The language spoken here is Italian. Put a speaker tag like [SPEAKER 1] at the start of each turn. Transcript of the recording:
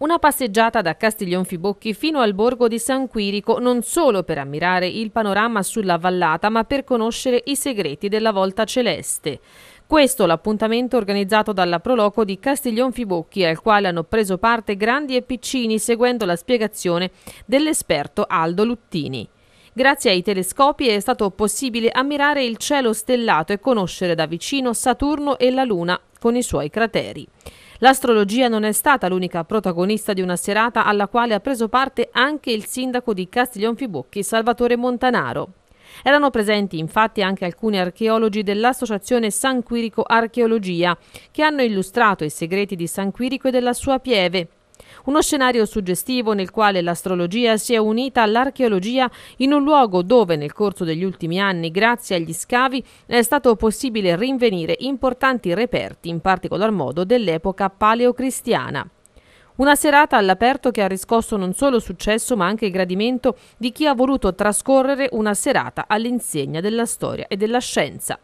[SPEAKER 1] Una passeggiata da Castiglionfibocchi fino al borgo di San Quirico non solo per ammirare il panorama sulla vallata ma per conoscere i segreti della Volta Celeste. Questo l'appuntamento organizzato dalla Proloco di Castiglionfibocchi al quale hanno preso parte grandi e piccini seguendo la spiegazione dell'esperto Aldo Luttini. Grazie ai telescopi è stato possibile ammirare il cielo stellato e conoscere da vicino Saturno e la Luna con i suoi crateri. L'astrologia non è stata l'unica protagonista di una serata alla quale ha preso parte anche il sindaco di Castiglionfibocchi, Salvatore Montanaro. Erano presenti infatti anche alcuni archeologi dell'Associazione San Quirico Archeologia, che hanno illustrato i segreti di San Quirico e della sua pieve, uno scenario suggestivo nel quale l'astrologia si è unita all'archeologia in un luogo dove nel corso degli ultimi anni, grazie agli scavi, è stato possibile rinvenire importanti reperti, in particolar modo dell'epoca paleocristiana. Una serata all'aperto che ha riscosso non solo successo ma anche gradimento di chi ha voluto trascorrere una serata all'insegna della storia e della scienza.